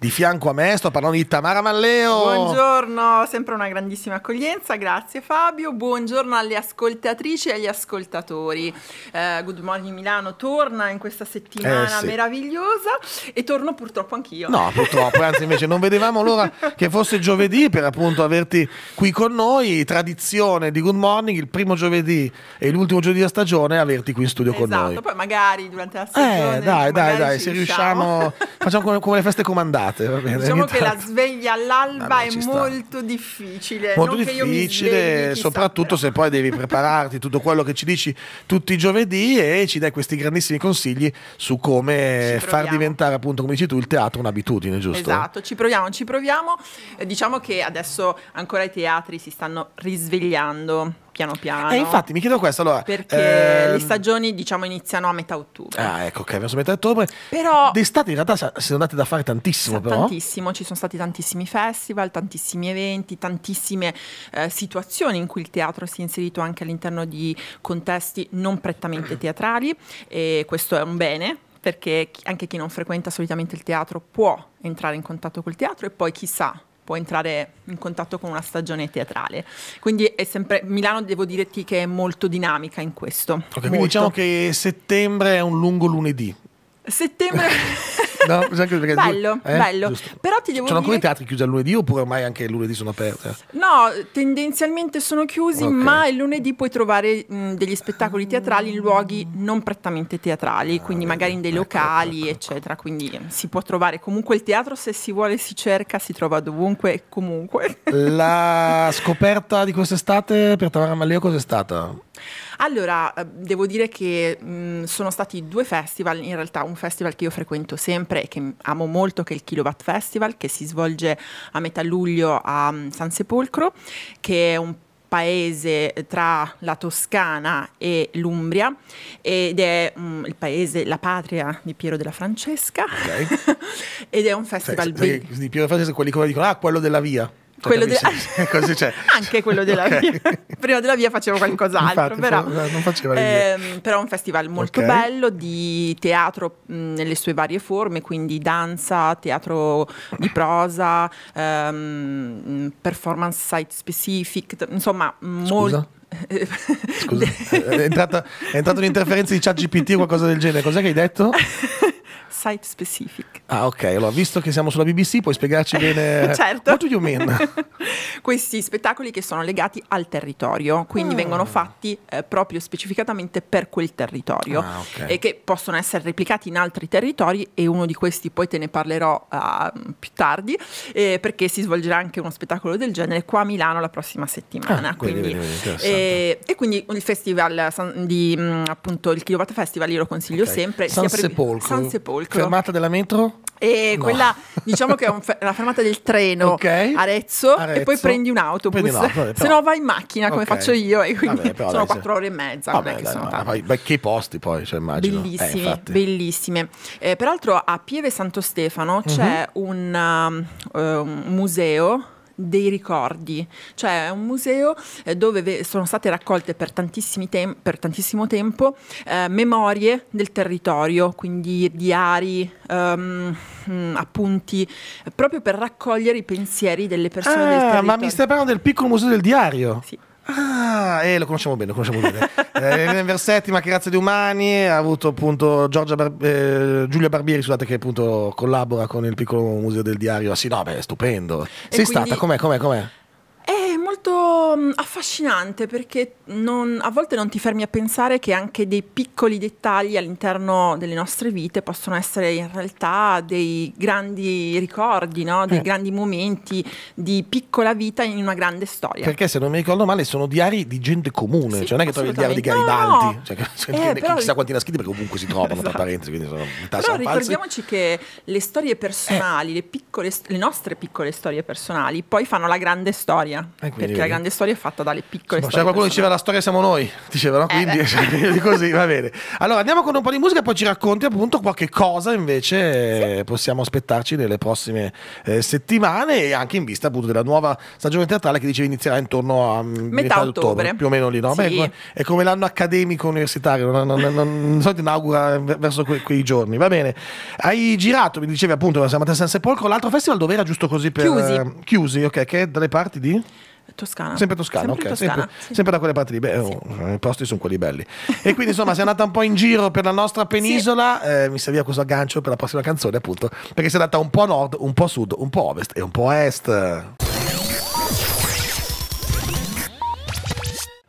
Di fianco a me sto parlando di Tamara Malleo. Buongiorno, sempre una grandissima accoglienza, grazie Fabio. Buongiorno alle ascoltatrici e agli ascoltatori. Uh, Good Morning Milano torna in questa settimana eh, sì. meravigliosa e torno purtroppo anch'io. No, purtroppo, anzi invece non vedevamo l'ora che fosse giovedì per appunto averti qui con noi, tradizione di Good Morning, il primo giovedì e l'ultimo giovedì della stagione averti qui in studio esatto, con noi. Esatto, poi magari durante la stagione Eh, dai, dai, dai, se riusciamo, riusciamo facciamo come, come le feste comandate risate. Va bene, diciamo che la sveglia all'alba è molto difficile. Molto non difficile, soprattutto se poi devi prepararti tutto quello che ci dici tutti i giovedì e ci dai questi grandissimi consigli su come far diventare, appunto, come dici tu, il teatro un'abitudine, giusto? Esatto, ci proviamo, ci proviamo. Eh, diciamo che adesso ancora i teatri si stanno risvegliando piano eh, piano. E infatti mi chiedo questo allora. Perché ehm... le stagioni diciamo iniziano a metà ottobre. Ah ecco, ok, verso metà ottobre. Però... D'estate in realtà si sono andate da fare tantissimo però. Tantissimo, ci sono stati tantissimi festival, tantissimi eventi, tantissime eh, situazioni in cui il teatro si è inserito anche all'interno di contesti non prettamente mm. teatrali e questo è un bene perché anche chi non frequenta solitamente il teatro può entrare in contatto col teatro e poi chissà può entrare in contatto con una stagione teatrale. Quindi è sempre, Milano devo dirti che è molto dinamica in questo. Ok, quindi diciamo che settembre è un lungo lunedì, Settembre. no, anche perché bello, eh? bello. Giusto. Però ti devo C'erano alcuni teatri chiusi al lunedì oppure ormai anche il lunedì sono aperti? No, tendenzialmente sono chiusi, okay. ma il lunedì puoi trovare mh, degli spettacoli teatrali in luoghi non prettamente teatrali, ah, quindi beh, magari in dei ecco, ecco, locali, ecco, ecco, eccetera. Quindi si può trovare comunque il teatro se si vuole, si cerca, si trova dovunque comunque. La scoperta di quest'estate per Tamara Malleo cos'è stata? Allora, eh, devo dire che mh, mm, sono stati due festival, in realtà un festival che io frequento sempre e che amo molto, che è il Kilowatt Festival, che si svolge a metà luglio a mm, San Sepolcro, che è un paese eh, tra la Toscana e l'Umbria ed è um, il paese, la patria di Piero della Francesca okay. ed è un festival... Cioè, di Piero della Francesca quelli che dicono, ah, quello della via. Quello de... Così, cioè. Anche quello della okay. via. Prima della via facevo qualcos'altro, però, ehm, però è un festival molto okay. bello di teatro mh, mm, nelle sue varie forme, quindi danza, teatro di prosa, ehm, performance site specific, insomma, molto... Scusa, è, entrata, è entrata un'interferenza di ChatGPT o qualcosa del genere. Cos'è che hai detto? site specific. Ah, ok. Allora, visto che siamo sulla BBC, puoi spiegarci bene certo. what do you mean? Questi spettacoli che sono legati al territorio, quindi ah. vengono fatti eh, proprio specificatamente per quel territorio ah, okay. e che possono essere replicati in altri territori e uno di questi poi te ne parlerò uh, più tardi eh, perché si svolgerà anche uno spettacolo del genere qua a Milano la prossima settimana. Ah, quindi, quindi, quindi, eh, e quindi il festival di mm, appunto il Kilowatt Festival io lo consiglio okay. sempre. San Sepolcro. San Sepolcro Ecco. Fermata della metro? E no. quella diciamo che è un, la fermata del treno okay. Arezzo, Arezzo, e poi prendi un autobus. Prendi un autobus Se no vai in macchina come okay. faccio io e quindi Vabbè, sono quattro ore e mezza. Vabbè, dai, che sono ma, poi, beh, che posti poi, cioè, immagino. Eh, bellissimi, eh, bellissime. Eh, peraltro a Pieve Santo Stefano c'è mm -hmm. un, um, eh, un museo dei ricordi, cioè è un museo eh, dove sono state raccolte per, tem per tantissimo tempo eh, memorie del territorio, quindi diari, um, appunti, proprio per raccogliere i pensieri delle persone ah, del territorio. Ma mi stai parlando del piccolo museo del diario? Sì. Ah, eh, lo conosciamo bene, lo conosciamo bene. eh, Versetti, ma che razza di umani, ha avuto appunto Bar- eh, Giulia Barbieri, scusate che appunto collabora con il piccolo museo del diario a ah, Sinope, sì, è stupendo. E Sei quindi... stata, com'è, com'è, com'è? Eh, molto mm, affascinante perché non, a volte non ti fermi a pensare che anche dei piccoli dettagli all'interno delle nostre vite possono essere in realtà dei grandi ricordi, no? dei eh. grandi momenti di piccola vita in una grande storia. Perché se non mi ricordo male sono diari di gente comune, sì, cioè non è che trovi il diario di Garibaldi, no, Cioè, eh, che, però... chissà quanti ne ha scritti perché comunque si trovano esatto. tra parentesi, quindi sono Però ricordiamoci che le storie personali, eh. le, piccole, le nostre piccole storie personali poi fanno la grande storia. Eh, quindi perché la grande storia è fatta dalle piccole sì, storie. C'è qualcuno che diceva la storia siamo noi, dicevano eh, Quindi eh cioè, così va bene. Allora andiamo con un po' di musica e poi ci racconti appunto qualche cosa invece sì. possiamo aspettarci nelle prossime eh, settimane e anche in vista appunto della nuova stagione teatrale che dicevi inizierà intorno a mm, metà, metà ottobre, ottobre, più o meno lì, no? Sì. Beh, è come l'anno accademico universitario, non, non, non, non so, ti inaugura verso que quei giorni, va bene. Hai girato, mi dicevi appunto, siamo a San Sepolcro, l'altro festival dove era giusto così per... Chiusi. Chiusi, ok, che è dalle parti di? Toscana. Sempre Toscana, sempre ok. Toscana, sempre, sì. sempre, da quelle parti lì. Beh, oh, eh, i posti sono quelli belli. E quindi insomma sei andata un po' in giro per la nostra penisola. Sì. Eh, mi serviva questo aggancio per la prossima canzone, appunto. Perché sei andata un po' a nord, un po' a sud, un po' a ovest e un po' a est.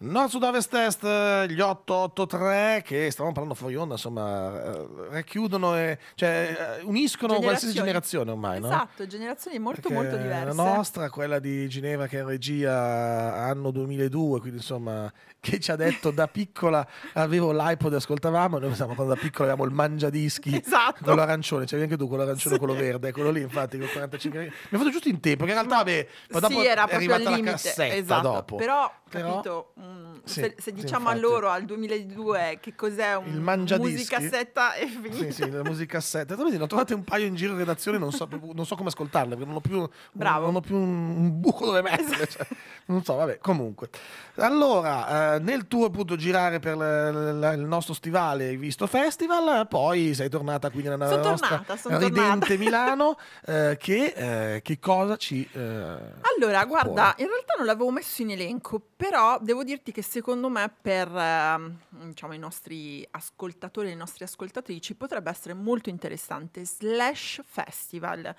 Nord sud-ovest est, gli 883 che stavamo parlando fuori onda, insomma, eh, racchiudono e cioè, eh, uniscono qualsiasi generazione ormai. no? Esatto, generazioni molto Perché molto diverse. La nostra, quella di Ginevra che è in regia anno 2002, quindi insomma, che ci ha detto da piccola avevo l'iPod e ascoltavamo, noi pensavamo quando da piccola avevamo il mangiadischi esatto. con l'arancione, c'avevi anche tu con l'arancione sì. quello verde, eh, quello lì infatti con 45 Mi ha fatto giusto in tempo, che in realtà vabbè, ma dopo sì, era è arrivata la cassetta esatto. dopo. Però però, capito? Mm, sì, se, se, diciamo sì, a loro al 2002 che cos'è un musicassetta e finito. Sì, sì, la musicassetta. Tanto ne ho trovate un paio in giro in redazione, non so, non so come ascoltarle, perché non ho più, Bravo. Non, ho più un, buco dove metterle. Esatto. Cioè, non so, vabbè, comunque. Allora, eh, nel tuo appunto girare per l, l, il nostro stivale hai visto Festival, poi sei tornata qui nella sono nostra tornata, ridente tornata. Milano, eh, che, eh, che, cosa ci... Eh, allora, guarda, in realtà non l'avevo messo in elenco però devo dirti che secondo me per eh, diciamo, i nostri ascoltatori e le nostre ascoltatrici potrebbe essere molto interessante Slash Festival.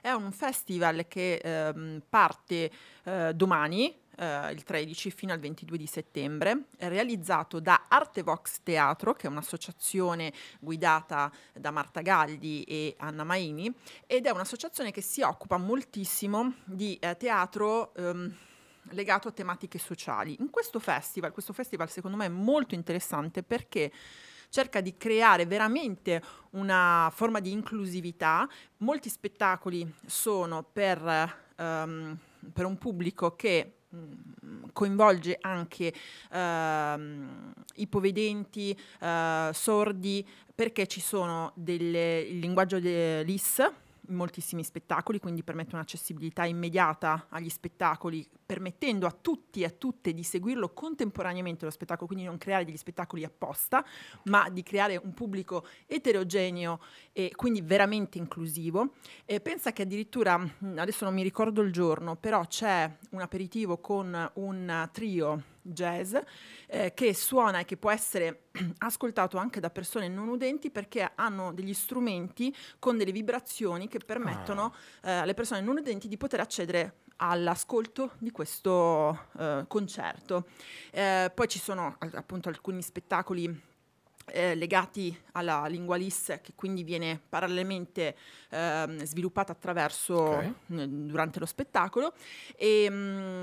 È un festival che eh, parte eh, domani, eh, il 13 fino al 22 di settembre, realizzato da Artevox Teatro, che è un'associazione guidata da Marta Galdi e Anna Maini, ed è un'associazione che si occupa moltissimo di eh, teatro. Ehm, legato a tematiche sociali. In questo festival, questo festival secondo me è molto interessante perché cerca di creare veramente una forma di inclusività. Molti spettacoli sono per, um, per un pubblico che mm, coinvolge anche ehm, ipovedenti, eh, sordi, perché ci sono delle, il linguaggio de LIS, moltissimi spettacoli, quindi permette un'accessibilità immediata agli spettacoli, permettendo a tutti e a tutte di seguirlo contemporaneamente lo spettacolo, quindi non creare degli spettacoli apposta, ma di creare un pubblico eterogeneo e quindi veramente inclusivo. E pensa che addirittura, adesso non mi ricordo il giorno, però c'è un aperitivo con un trio jazz eh, che suona e che può essere ascoltato anche da persone non udenti perché hanno degli strumenti con delle vibrazioni che permettono ah. eh, alle persone non udenti di poter accedere all'ascolto di questo eh, concerto. Eh, poi ci sono appunto alcuni spettacoli eh, legati alla lingua LIS che quindi viene parallelamente eh, sviluppata attraverso okay. n- durante lo spettacolo e, ehm,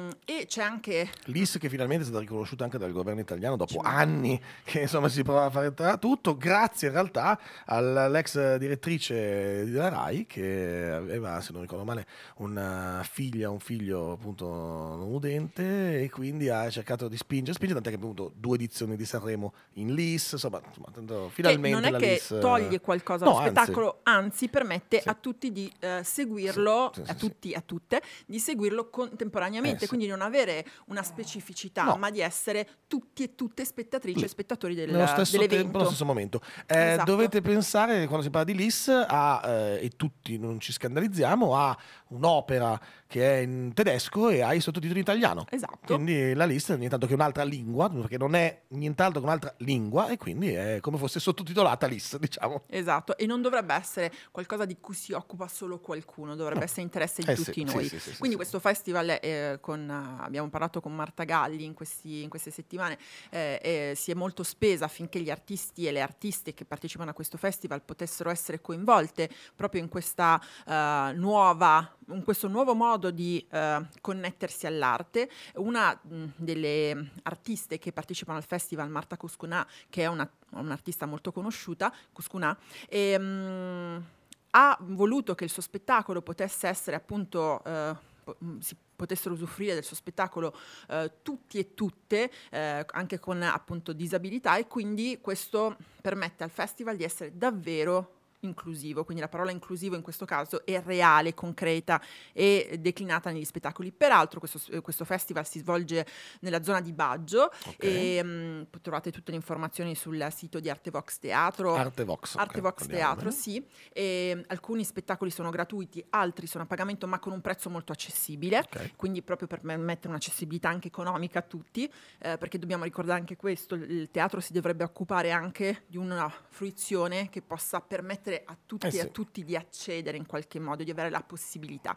mh, e, c'è anche LIS che finalmente è stata riconosciuta anche dal governo italiano dopo C'è anni che insomma si provava a fare tra tutto grazie in realtà all'ex direttrice della RAI che aveva se non ricordo male una figlia un figlio appunto non udente e quindi ha cercato di spingere spingere tant'è che appunto due edizioni di Sanremo in LIS insomma insomma, tanto, finalmente che non è che LIS... Eh, toglie qualcosa no, spettacolo, anzi, anzi permette sì. a tutti di eh, seguirlo, sì, sì, a tutti, a tutte, di seguirlo contemporaneamente, eh, quindi non avere una specificità, no. ma di essere tutti e tutte spettatrici e spettatori del, nello stesso dell'evento. Tempo, nello stesso momento. Eh, esatto. Dovete pensare, quando si parla di LIS, a, eh, e tutti non ci scandalizziamo, a un'opera che è in tedesco e ha i sottotitoli in italiano. Esatto. Quindi la lista è nient'altro che un'altra lingua, perché non è nient'altro che un'altra lingua e quindi è come fosse sottotitolata lista, diciamo. Esatto, e non dovrebbe essere qualcosa di cui si occupa solo qualcuno, dovrebbe no. essere interesse di eh, tutti sì, noi. Sì, sì, quindi questo festival, è, eh, con, eh, abbiamo parlato con Marta Galli in, questi, in queste settimane, eh, eh, si è molto spesa affinché gli artisti e le artiste che partecipano a questo festival potessero essere coinvolte proprio in questa eh, nuova questo nuovo modo di eh, connettersi all'arte. Una mh, mm, delle artiste che partecipano al festival, Marta Cuscunà, che è una, un'artista molto conosciuta, Cuscunà, e, ehm, mh, ha voluto che il suo spettacolo potesse essere appunto... Eh, po- mm, si potessero usufruire del suo spettacolo eh, tutti e tutte, eh, anche con appunto disabilità, e quindi questo permette al festival di essere davvero inclusivo, quindi la parola inclusivo in questo caso è reale, concreta e declinata negli spettacoli. Peraltro questo, questo festival si svolge nella zona di Baggio okay. e ehm, mh, trovate tutte le informazioni sul sito di Artevox Teatro. Artevox. Artevox okay, Teatro, eh. sì. E, ehm, alcuni spettacoli sono gratuiti, altri sono a pagamento ma con un prezzo molto accessibile, okay. quindi proprio per permettere un'accessibilità anche economica a tutti, eh, perché dobbiamo ricordare anche questo, il teatro si dovrebbe occupare anche di una fruizione che possa permettere permettere a tutti eh sì. e a tutti di accedere in qualche modo, di avere la possibilità.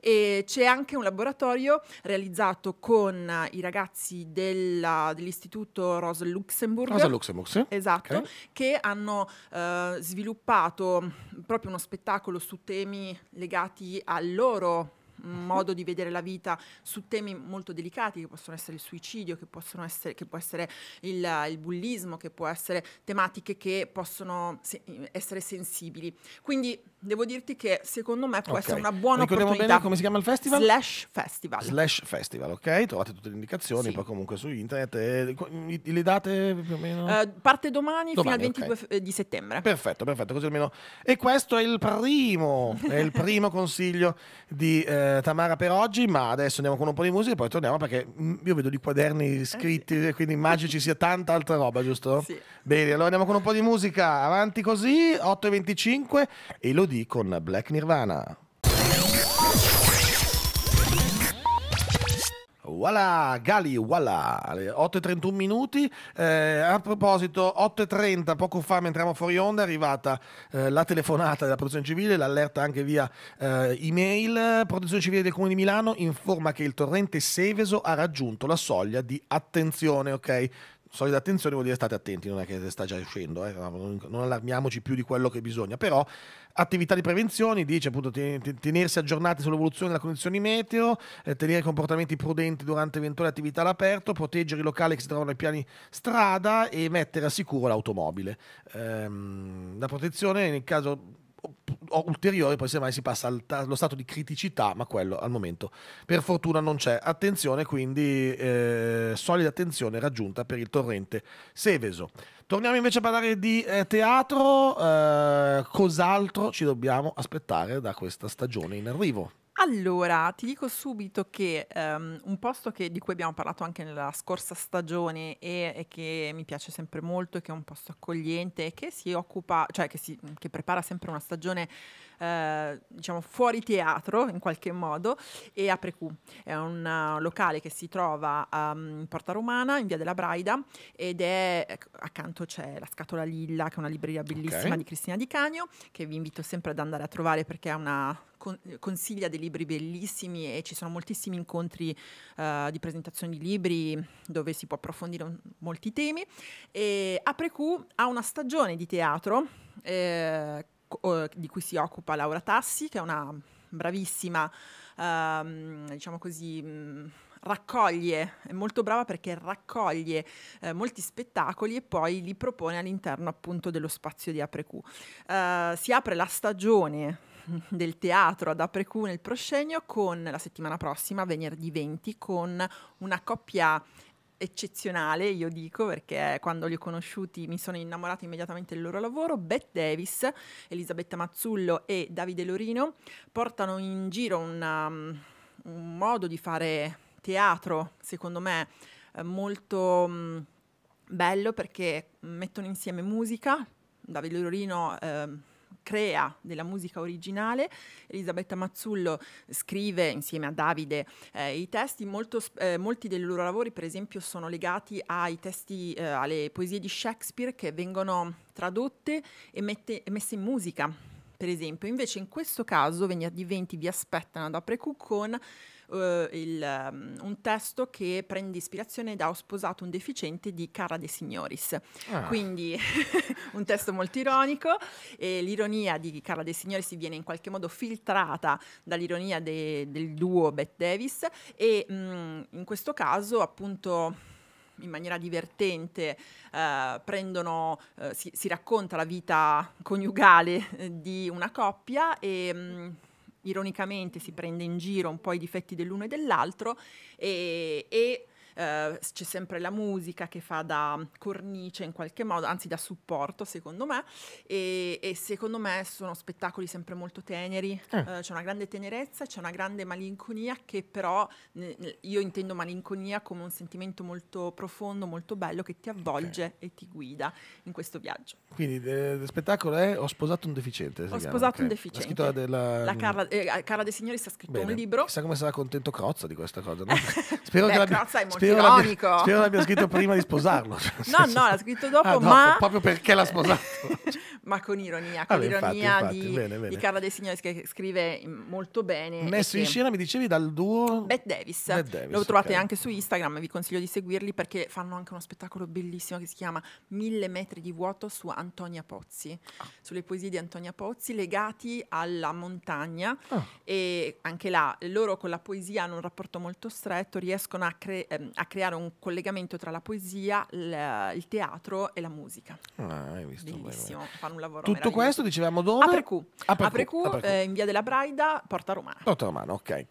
E c'è anche un laboratorio realizzato con i ragazzi della, dell'istituto Rosa Luxemburg. Rosa Luxemburg, sì. Esatto, okay. che hanno eh, sviluppato proprio uno spettacolo su temi legati al loro modo di vedere la vita su temi molto delicati che possono essere il suicidio, che, essere, che può essere il, il, bullismo, che può essere tematiche che possono se essere sensibili. Quindi devo dirti che secondo me può okay. essere una buona Ricordiamo opportunità. Bene come si chiama il festival? Slash Festival. Slash Festival, ok? Trovate tutte le indicazioni, sì. poi comunque su internet. Eh, le date più o meno? Uh, parte domani, domani, fino al 22 okay. Eh, di settembre. Perfetto, perfetto, così almeno. E questo è il primo, è il primo consiglio di... Eh, Tamara per oggi, ma adesso andiamo con un po' di musica e poi torniamo perché mm, io vedo di quaderni eh scritti, eh. quindi immagino ci sia tanta altra roba, giusto? Sì. Bene, allora andiamo con un po' di musica, avanti così, 8.25 e lo di con Black Nirvana. Voilà, Gali, voilà, 8 e 31 minuti. Eh, a proposito, 8 e 30, poco fa mentre eravamo fuori onda, è arrivata eh, la telefonata della Protezione Civile, l'allerta anche via eh, email. Protezione Civile del Comune di Milano informa che il torrente Seveso ha raggiunto la soglia di attenzione, ok? solida attenzione vuol dire state attenti, non è che sta già uscendo, eh? non allarmiamoci più di quello che bisogna, però attività di prevenzione dice appunto tenersi aggiornati sull'evoluzione della condizione meteo, eh, tenere comportamenti prudenti durante eventuali attività all'aperto, proteggere i locali che si trovano ai piani strada e mettere a sicuro l'automobile. Ehm, la protezione nel caso ulteriore, poi semmai si passa allo stato di criticità, ma quello al momento per fortuna non c'è. Attenzione quindi, eh, solida attenzione raggiunta per il torrente Seveso. Torniamo invece a parlare di eh, teatro, eh, cos'altro ci dobbiamo aspettare da questa stagione in arrivo? Allora, ti dico subito che, ehm, un posto che- di cui abbiamo parlato anche nella scorsa stagione e e che mi piace sempre molto, che è un posto accogliente e che si occupa cioè che si che prepara sempre una stagione eh, diciamo fuori teatro in qualche modo e apre Q. È un uh, locale che si trova a um, ehm, Porta Romana, in via della Braida, ed è ecco, accanto c'è la Scatola Lilla, che è una libreria bellissima okay. di Cristina Di Cagno che vi invito sempre ad andare a trovare perché è una consiglia dei libri bellissimi e ci sono moltissimi incontri uh, di presentazione di libri dove si può approfondire un, molti temi. E Apre ha una stagione di teatro eh, eh, di cui si occupa Laura Tassi, che è una bravissima, ehm, diciamo così, mh, mm, raccoglie, è molto brava perché raccoglie eh, molti spettacoli e poi li propone all'interno appunto dello spazio di ApreQ. Eh, si apre la stagione del teatro ad ApreQ nel Proscenio con la settimana prossima, venerdì 20, con una coppia eccezionale, io dico, perché quando li ho conosciuti mi sono innamorata immediatamente del loro lavoro. Beth Davis, Elisabetta Mazzullo e Davide Lorino portano in giro una, um, un modo di fare teatro, secondo me, eh, molto mh, mm, bello perché mettono insieme musica. Davide Lorino... Eh, crea della musica originale. Elisabetta Mazzullo scrive insieme a Davide eh, i testi, molto, eh, molti dei loro lavori per esempio sono legati ai testi, eh, alle poesie di Shakespeare che vengono tradotte e, mette, messe in musica per esempio. Invece in questo caso venerdì 20 vi aspettano ad da Precuccon eh, il, um, un testo che prende ispirazione da Ho sposato un deficiente di Cara De Signoris. Ah. Quindi un testo molto ironico e l'ironia di Cara De Signoris viene in qualche modo filtrata dall'ironia de, del duo Bette Davis e mh, mm, in questo caso appunto in maniera divertente eh, prendono, eh, si, si, racconta la vita coniugale eh, di una coppia e mh, mm, ironicamente si prende in giro un po' i difetti dell'uno e dell'altro e, e eh, c'è sempre la musica che fa da cornice in qualche modo, anzi da supporto secondo me, e, e secondo me sono spettacoli sempre molto teneri, eh. eh, c'è una grande tenerezza, c'è una grande malinconia che però io intendo malinconia come un sentimento molto profondo, molto bello che ti avvolge okay. e ti guida in questo viaggio. Quindi lo spettacolo è Ho sposato un deficiente. Ho sposato okay. un deficiente. La, della... la Carla, eh, Carla, De Signori sta scritto Bene. un libro. Chissà come sarà contento Crozza di questa cosa. No? Spero, Beh, che è molto spero ironico. L'abbia, spero l'abbia scritto prima di sposarlo. no, senso, cioè, no, l'ha scritto dopo, ah, ma... proprio perché l'ha sposato. ma con ironia, con ah, l'ironia infatti, infatti. Di, bene, bene. di, Carla De Signori che scrive molto bene. Messo in scena, mi dicevi, dal duo... Bette Davis. Bette Davis. Lo trovate anche su Instagram, vi consiglio di seguirli perché fanno anche uno spettacolo bellissimo che si chiama Mille metri di vuoto su Antonia Pozzi, ah. sulle poesie di Antonia Pozzi legati alla montagna ah. e anche là loro con la poesia hanno un rapporto molto stretto, riescono a creare... ehm, a creare un collegamento tra la poesia, il teatro e la musica. Ah, hai visto. Bellissimo, bene. fanno un lavoro Tutto questo dicevamo dove? A Precu, a Precu, a Precu, a Precu. Eh, in via della Braida, Porta Romana. Porta Romana, ok.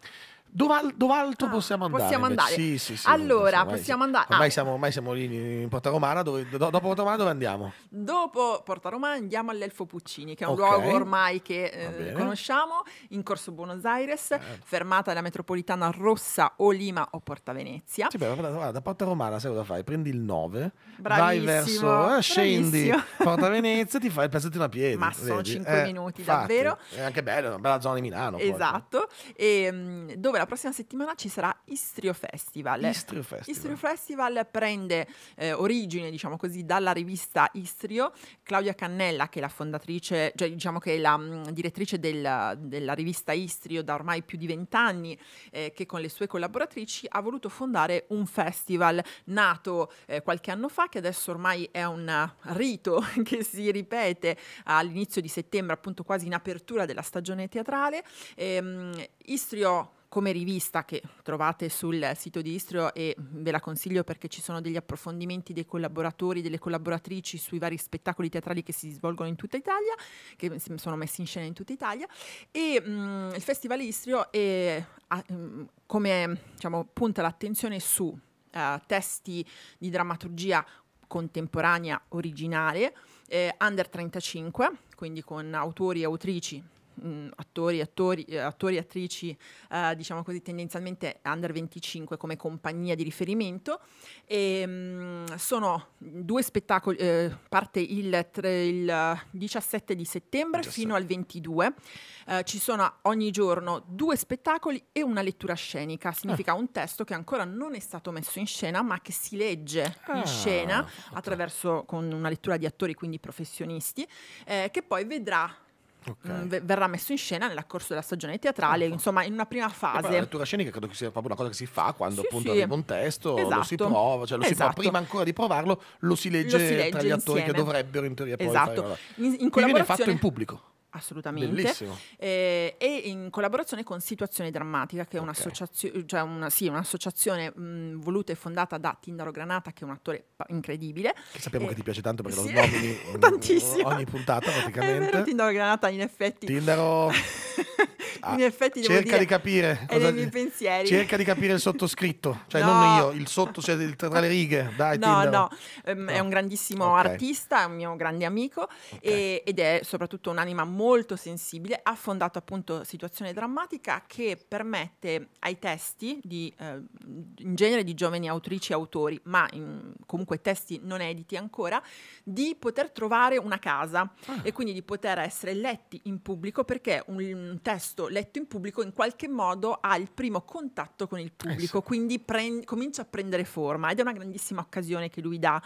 Dove, dove altro ah, possiamo andare? Possiamo andare. Sì, sì, sì, allora, possiamo, possiamo andare. Ormai, ah. siamo, ormai siamo lì in Porta Romana. Dove, do, dopo Porta Romana, dove andiamo? Dopo Porta Romana, andiamo all'Elfo Puccini, che è un okay. luogo ormai che eh, conosciamo, in corso Buenos Aires, eh. fermata la metropolitana rossa o Lima o Porta Venezia. Sì, beh, guarda, da Porta Romana, sai cosa fai? Prendi il 9, Bravissimo. vai verso, eh, scendi Porta Venezia, ti fai il pezzettino a piedi. Ma sono 5 eh, minuti, davvero. È anche bello, è una bella zona di Milano. Esatto. Poi. E, mh, dove la prossima settimana ci sarà Istrio Festival. Istrio Festival, Istrio Festival prende eh, origine, diciamo così, dalla rivista Istrio. Claudia Cannella, che è la fondatrice, cioè diciamo che è la mh, mm, direttrice del, della rivista Istrio da ormai più di vent'anni, eh, che con le sue collaboratrici ha voluto fondare un festival nato eh, qualche anno fa, che adesso ormai è un rito che si ripete all'inizio di settembre, appunto quasi in apertura della stagione teatrale. Ehm, Istrio come rivista che trovate sul sito di Istrio e ve la consiglio perché ci sono degli approfondimenti dei collaboratori, delle collaboratrici sui vari spettacoli teatrali che si svolgono in tutta Italia, che sono messi in scena in tutta Italia. E mh, mm, il Festival Istrio è, a, mm, come, diciamo, punta l'attenzione su uh, testi di drammaturgia contemporanea originale, eh, under 35, quindi con autori e autrici mh, mm, attori, attori, eh, attori, attrici, eh, diciamo così, tendenzialmente under 25 come compagnia di riferimento. E, ehm, mh, sono due spettacoli, eh, parte il, tre, il, 17 di settembre 17. fino al 22. Eh, ci sono ogni giorno due spettacoli e una lettura scenica, ah. significa un testo che ancora non è stato messo in scena ma che si legge ah, in scena okay. attraverso con una lettura di attori, quindi professionisti, eh, che poi vedrà Okay. Mm, v- verrà messo in scena nel corso della stagione teatrale, okay. insomma, in una prima fase. La lettura scenica credo che sia proprio una cosa che si fa quando sì, appunto sì. arriva un testo, esatto. lo si esatto. prova, cioè lo esatto. si fa esatto. prima ancora di provarlo, lo si legge, lo si legge tra gli insieme. attori che dovrebbero in teoria poi esatto. fare. In, in collaborazione... viene fatto in pubblico. Assolutamente. Eh, e in collaborazione con Situazione Drammatica, che è okay. un'associazio- cioè una, sì, un'associazione mh, voluta e fondata da Tindaro Granata, che è un attore pa- incredibile. Che sappiamo eh, che ti piace tanto perché sì, lo nomini tantissimo. ogni puntata praticamente. Vero, Tindaro Granata, in effetti. Tindaro... in ah, effetti cerca dire, di capire cosa, i miei pensieri cerca di capire il sottoscritto cioè no. non io il sotto cioè, il, tra le righe dai no tindaro. no um, oh. è un grandissimo okay. artista è un mio grande amico okay. e, ed è soprattutto un'anima molto molto sensibile, affondato appunto situazione drammatica che permette ai testi di, eh, in genere di giovani autrici e autori, ma in, comunque testi non editi ancora, di poter trovare una casa ah. e quindi di poter essere letti in pubblico perché un, un, testo letto in pubblico in qualche modo ha il primo contatto con il eh, pubblico, eh sì. quindi prend- comincia a prendere forma ed è una grandissima occasione che lui dà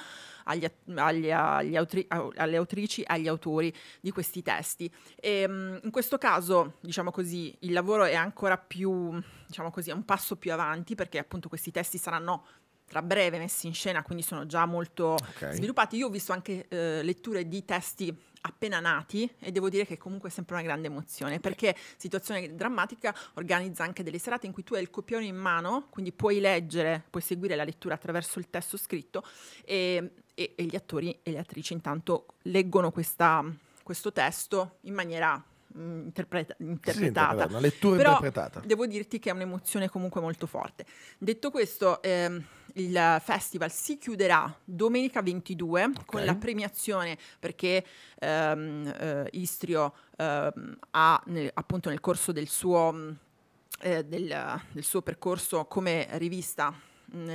agli, agli, agli autri- alle autrici e agli autori di questi testi. E, ehm, in questo caso, diciamo così, il lavoro è ancora più, diciamo così, è un passo più avanti perché appunto questi testi saranno tra breve messi in scena, quindi sono già molto okay. sviluppati. Io ho visto anche eh, letture di testi appena nati e devo dire che comunque è sempre una grande emozione perché situazione drammatica organizza anche delle serate in cui tu hai il copione in mano, quindi puoi leggere, puoi seguire la lettura attraverso il testo scritto e, e, e gli attori e le attrici intanto leggono questa, questo testo in maniera mm, Interpreta- interpretata. Sì, una lettura Però interpretata. Devo dirti che è un'emozione comunque molto forte. Detto questo, ehm, il festival si chiuderà domenica 22 okay. con la premiazione perché ehm, eh, Istrio ehm, ha nel, appunto nel corso del suo, mm, eh, del, del suo percorso come rivista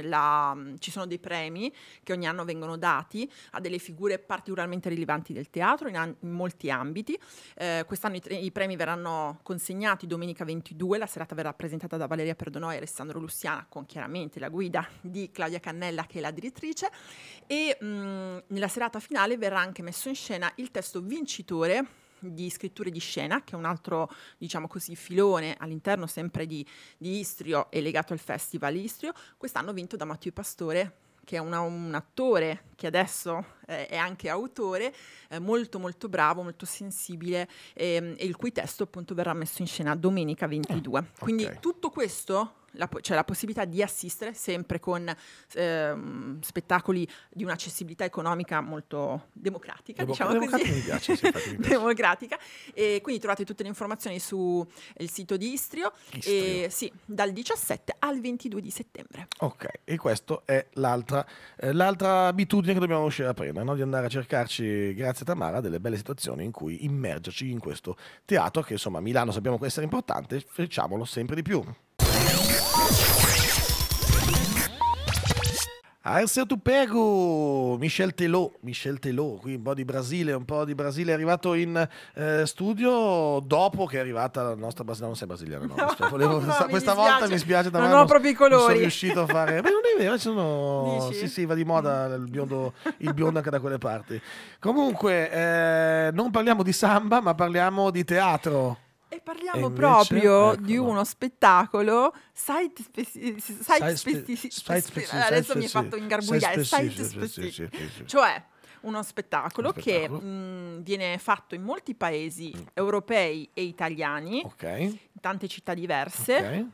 la, mm, ci sono dei premi che ogni anno vengono dati a delle figure particolarmente rilevanti del teatro in, an- in molti ambiti. Eh, quest'anno i, tre- i, premi verranno consegnati domenica 22, la serata verrà presentata da Valeria Perdonoi e Alessandro Lussiana con chiaramente la guida di Claudia Cannella che è la direttrice e mh, mm, nella serata finale verrà anche messo in scena il testo vincitore di scritture di scena, che è un altro, diciamo così, filone all'interno sempre di, di Istrio e legato al Festival Istrio, quest'anno vinto da Matteo Pastore che è una, un attore che adesso eh, è anche autore, eh, molto molto bravo, molto sensibile ehm, e il cui testo appunto verrà messo in scena domenica 22. Eh, ah, Quindi tutto questo la, cioè la possibilità di assistere sempre con ehm, spettacoli di un'accessibilità economica molto democratica, Democ- diciamo democratica così. Piace, infatti, democratica. E quindi trovate tutte le informazioni sul sito di Istrio, Istrio. E, sì, dal 17 al 22 di settembre. Ok, e questa è l'altra, eh, l'altra abitudine che dobbiamo riuscire a prendere, no? di andare a cercarci, grazie a Tamara, delle belle situazioni in cui immergerci in questo teatro che insomma a Milano sappiamo essere importante, facciamolo sempre di più. Ah, se Arce Tupego, Michel Telò, Michel Telò, qui un po' di Brasile, un po' di Brasile è arrivato in eh, studio dopo che è arrivata la nostra brasiliana, non sei brasiliana, no, no, volevo, no questa, questa volta mi spiace, davvero, non me, ho non, proprio i colori. sono riuscito a fare, ma non è vero, sono, Dici? sì sì va di moda il biondo, il biondo anche da quelle parti. Comunque eh, non parliamo di samba ma parliamo di teatro. E parliamo e proprio ecco di uno no. spettacolo site, speci- site, site, spe- Adesso mi hai fatto ingarbugliare. Site specific. Cioè, uno spettacolo, che viene fatto in molti paesi mm. europei e italiani, in tante città diverse.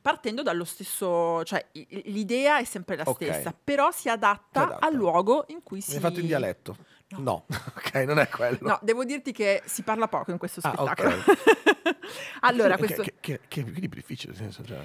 Partendo dallo stesso, cioè l'idea è sempre la okay. stessa, però si adatta, adatta, al luogo in cui si. Mi hai fatto in dialetto? No. no, ok, non è quello. No, devo dirti che si parla poco in questo ah, spettacolo. Ah, allora, sì, questo... Che, che, che, è difficile, nel senso, cioè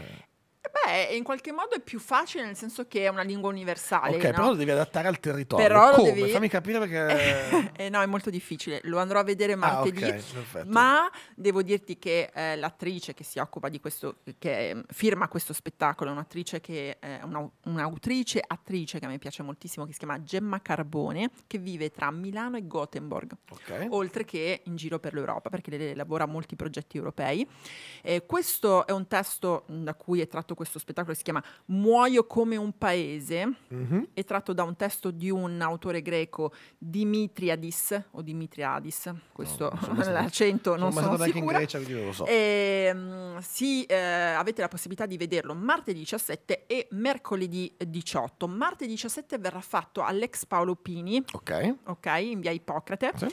in qualche modo è più facile nel senso che è una lingua universale. Ok, no? però lo devi adattare al territorio. Però Come? Devi... Fammi capire perché... eh, no, è molto difficile, lo andrò a vedere ah, martedì. Ah, okay, ma devo dirti che eh, l'attrice che si occupa di questo, che mm, firma questo spettacolo, è un'attrice che, eh, una, un'autrice, attrice che a me piace moltissimo, che si chiama Gemma Carbone, che vive tra Milano e Gothenburg, okay. oltre che in giro per l'Europa, perché lei a molti progetti europei. Eh, questo è un testo mm, da cui è tratto questo spettacolo spettacolo che si chiama Muoio come un paese, mm-hmm. è tratto da un testo di un autore greco, Dimitriadis, o Dimitriadis, questo no, non l'accento non sono, sono sicura. Grecia, lo so. E, ehm, mh, sì, eh, avete la possibilità di vederlo martedì 17 e mercoledì 18. Martedì 17 verrà fatto all'ex Paolo Pini, okay. Okay, in via Ippocrate, sì.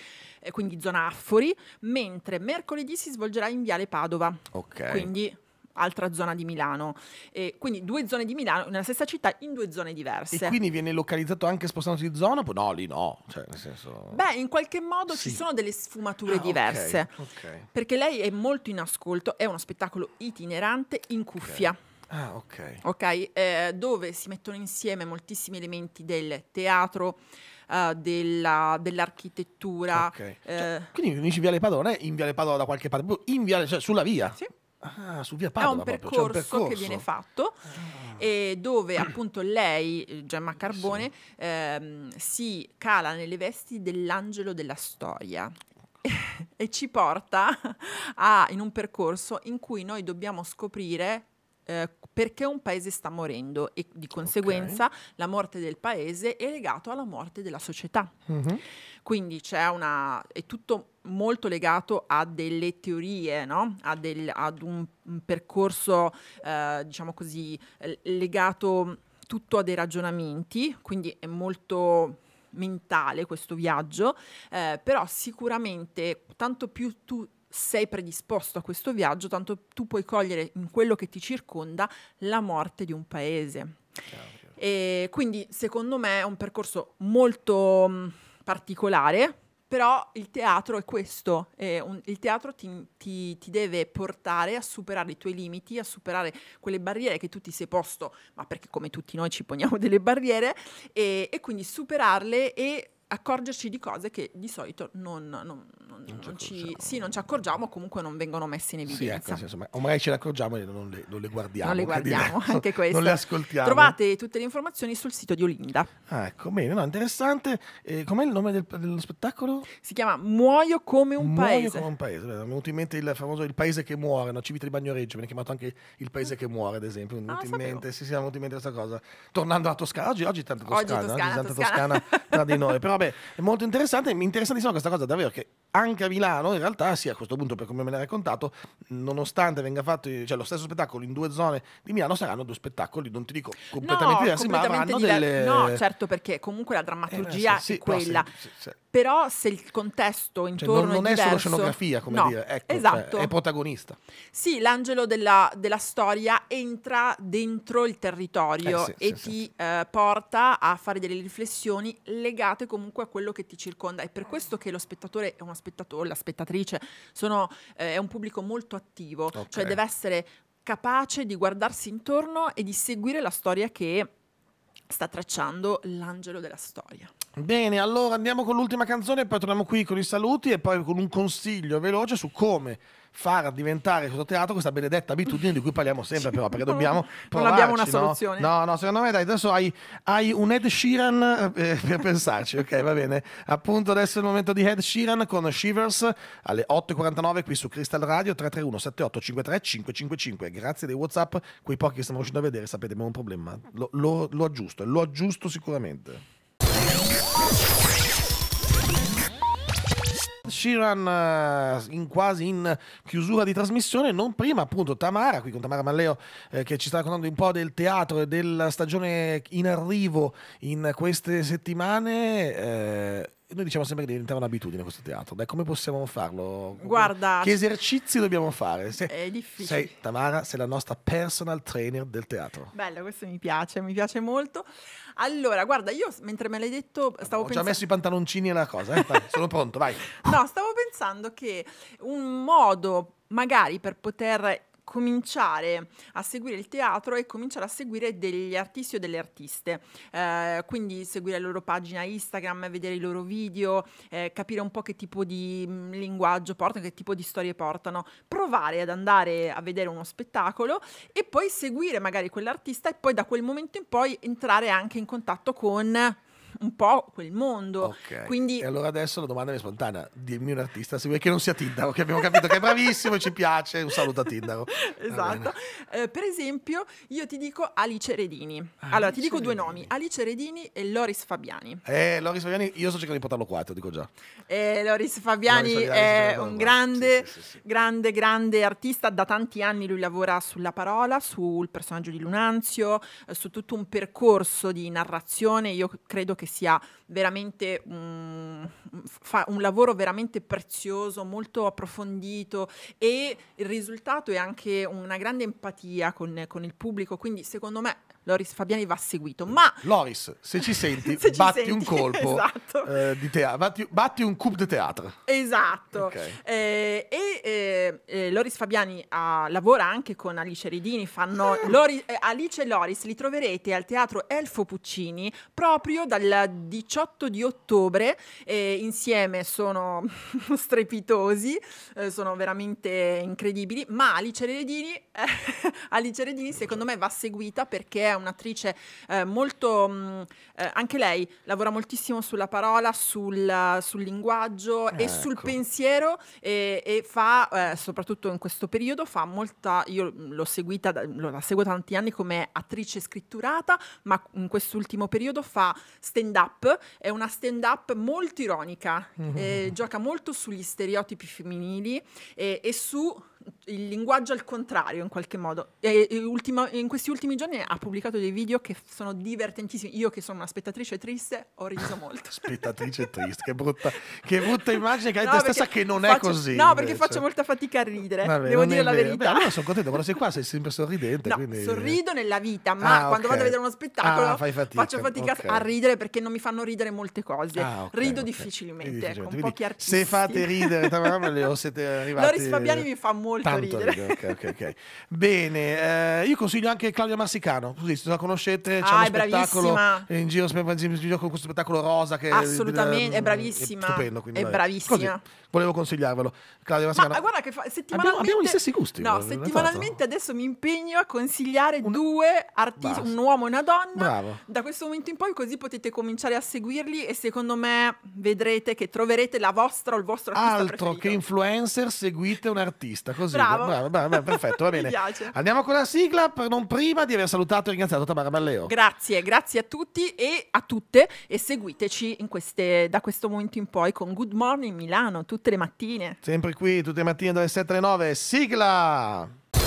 Eh, quindi zona Affori, mentre mercoledì si svolgerà in Viale Padova. Okay. Quindi altra zona di Milano. E quindi due zone di Milano, nella stessa città, in due zone diverse. E quindi viene localizzato anche spostandosi di zona? No, lì no. Cioè, senso... Beh, in qualche modo sì. ci sono delle sfumature ah, diverse. Okay, okay. Perché lei è molto in ascolto, è uno spettacolo itinerante in cuffia. Okay. Ah, ok. okay eh, dove si mettono insieme moltissimi elementi del teatro, eh, della, dell'architettura. Okay. Eh, cioè, quindi unisci Viale Padone in Viale Padova da qualche parte, boh, in Viale, cioè sulla via. Sì. Ah, su via Padova. È un percorso, cioè un percorso. che viene fatto ah. Eh, dove appunto lei, Gemma Carbone, sì. ehm, si cala nelle vesti dell'angelo della storia e ci porta a, in un percorso in cui noi dobbiamo scoprire eh, perché un paese sta morendo e di conseguenza okay. la morte del paese è legata alla morte della società. Mm-hmm. Quindi c'è una, è tutto molto legato a delle teorie, no? a del, ad un, un percorso, eh, diciamo così, legato tutto a dei ragionamenti, quindi è molto mentale questo viaggio, eh, però sicuramente tanto più tu sei predisposto a questo viaggio, tanto tu puoi cogliere in quello che ti circonda la morte di un paese. E quindi secondo me è un percorso molto mm, particolare, però il teatro è questo, è un, il teatro ti, ti, ti, deve portare a superare i tuoi limiti, a superare quelle barriere che tu ti sei posto, ma perché come tutti noi ci poniamo delle barriere, e, e quindi superarle e accorgerci di cose che di solito non, non, non, non ci, sì, non ci accorgiamo o comunque non vengono messe in evidenza. Ecco, sì, ecco, senso, o magari ce le accorgiamo e non le, le guardiamo. Non le guardiamo, ecco, anche questo. Non le ascoltiamo. Trovate tutte le informazioni sul sito di Olinda. Ah, ecco, bene, no, interessante. Eh, com'è il nome del, dello spettacolo? Si chiama Muoio come un Muoio paese. Muoio come un paese. mi è venuto in mente il famoso Il paese che muore, no? Civita di Bagnoreggio, viene chiamato anche Il paese che muore, ad esempio. Mi è venuto ah, in mente, sì, sì, è venuto in mente questa cosa. Tornando alla Toscana, oggi, oggi è tanta Toscana, oggi, Toscana, oggi Toscana, Toscana tra di noi. Però vabbè, è molto interessante, interessantissima questa cosa, davvero, che anche a Milano in realtà sì a questo punto per come me l'hai raccontato nonostante venga fatto cioè, lo stesso spettacolo in due zone di Milano saranno due spettacoli non ti dico completamente no, diversi completamente ma avranno delle... no certo perché comunque la drammaturgia eh, sì, sì, è quella però, se, però se il contesto cioè, intorno cioè, non, non è, diverso, è, solo scenografia come no, dire ecco, cioè, esatto. cioè, è protagonista sì l'angelo della, della, storia entra dentro il territorio eh, sì, e ti eh, porta a fare delle riflessioni legate comunque a quello che ti circonda è per questo che lo spettatore è uno spettatore, la spettatrice, sono, eh, è un pubblico molto attivo, cioè okay. cioè deve essere capace di guardarsi intorno e di seguire la storia che sta tracciando l'angelo della storia. Bene, allora andiamo con l'ultima canzone, poi torniamo qui con i saluti e poi con un consiglio veloce su come far diventare questo teatro questa benedetta abitudine di cui parliamo sempre, però, perché dobbiamo provarci, Non abbiamo una soluzione. No, no, no secondo me dai, adesso hai, hai un Ed Sheeran eh, eh, per pensarci, ok, va bene. Appunto adesso è il momento di Ed Sheeran con Shivers alle 8.49 qui su Crystal Radio 331 7853 555. Grazie dei WhatsApp, quei pochi che stiamo riuscendo a vedere, sapete, abbiamo un problema. Lo, lo, lo aggiusto, lo aggiusto sicuramente. Sheeran eh, in quasi in chiusura di trasmissione, non prima appunto Tamara, qui con Tamara Malleo eh, che ci sta raccontando un po' del teatro e della stagione in arrivo in queste settimane. Eh, noi diciamo sempre che diventava un'abitudine questo teatro. Dai, come possiamo farlo? Guarda. Che esercizi dobbiamo fare? Se, è difficile. Sei, Tamara, sei la nostra personal trainer del teatro. Bello, questo mi piace, mi piace molto. Allora, guarda, io mentre me l'hai detto stavo Ho già pensando... messo i pantaloncini e la cosa, eh? sono pronto, vai. no, stavo pensando che un modo magari per poter cominciare a seguire il teatro e cominciare a seguire degli artisti o delle artiste, eh, quindi seguire la loro pagina Instagram, vedere i loro video, eh, capire un po' che tipo di mm, linguaggio portano, che tipo di storie portano, provare ad andare a vedere uno spettacolo e poi seguire magari quell'artista e poi da quel momento in poi entrare anche in contatto con un po' quel mondo. Okay. Quindi... E allora adesso la domanda è spontanea, dimmi un artista se vuoi che non sia Tindaro, che abbiamo capito che è bravissimo e ci piace, un saluto a Tindaro. Esatto. Eh, per esempio io ti dico Alice Redini. Alice allora ti dico Redini. due nomi, Alice Redini e Loris Fabiani. Eh, Loris Fabiani, io sto cercando di portarlo qua, te lo dico già. Eh, Loris Fabiani, Loris Fabiani è un grande, sì, sì, sì, grande, grande artista, da tanti anni lui lavora sulla parola, sul personaggio di Lunanzio, eh, su tutto un percorso di narrazione, io credo che che sia veramente un, un lavoro veramente prezioso, molto approfondito e il risultato è anche una grande empatia con, con il pubblico, quindi secondo me Loris Fabiani va seguito. Ma Loris, se ci senti, se ci batti senti, un colpo esatto. eh, di teatro, batti, batti, un coup de teatro. Esatto. Okay. Eh, e eh, eh, Loris Fabiani ah, lavora anche con Alice Ridini, fanno ah. Loris, eh, Alice e Loris li troverete al teatro Elfo Puccini proprio dal 18 di ottobre insieme sono strepitosi, eh, sono veramente incredibili, ma Alice Redini, Alice Redini secondo me va seguita perché è un'attrice eh, molto, mm, eh, anche lei lavora moltissimo sulla parola, sul, sul linguaggio eh, e sul ecco. pensiero e, e fa, eh, soprattutto in questo periodo, fa molta, io l'ho seguita, la seguo tanti anni come attrice scritturata, ma in quest'ultimo periodo fa stand up, è una stand up molto ironica, mm-hmm. gioca molto sugli stereotipi femminili e, e su il linguaggio al contrario in qualche modo. E, e ultima, in questi ultimi giorni ha pubblicato dei video che sono divertentissimi. Io che sono una spettatrice triste ho riso molto. spettatrice triste, che brutta, che brutta immagine che hai no, te stessa che non faccio, è così. No, invece. perché faccio molta fatica a ridere, Vabbè, devo dire la verità. Beh, allora sono contento, però sei qua sei sempre sorridente. No, quindi... Sorrido nella vita, ma ah, okay. quando vado a vedere uno ah, spettacolo ah, fatica. faccio fatica okay. a ridere perché non mi fanno ridere molte cose. Ah, okay, Rido difficilmente, difficilmente. con quindi, pochi artisti. Se fate ridere, le o siete arrivati... Loris Fabiani mi fa molto molto Tanto ridere. ridere. Ok, ok, ok. Bene, eh, io consiglio anche Claudia Massicano, così se la conoscete c'è ah, uno spettacolo in giro, in giro con questo spettacolo rosa che assolutamente è, eh, è bravissima. È stupendo, quindi è bravissima. Così, volevo consigliarvelo. Claudia Massicano. Ma guarda che fa, settimanalmente abbiamo, abbiamo gli stessi gusti. No, esatto. settimanalmente adesso mi impegno a consigliare un... due artisti, un uomo e una donna. Bravo. Da questo momento in poi così potete cominciare a seguirli e secondo me vedrete che troverete la vostra o il vostro artista Altro preferito. che influencer, seguite un artista così. Bravo. Bravo, bravo perfetto, va bene. Andiamo con la sigla, per non prima di aver salutato e ringraziato Tamara Balleo. Grazie, grazie a tutti e a tutte e seguiteci queste, da questo momento in poi con Good Morning Milano tutte le mattine. Sempre qui, tutte le mattine dalle 7 alle 9. Sigla!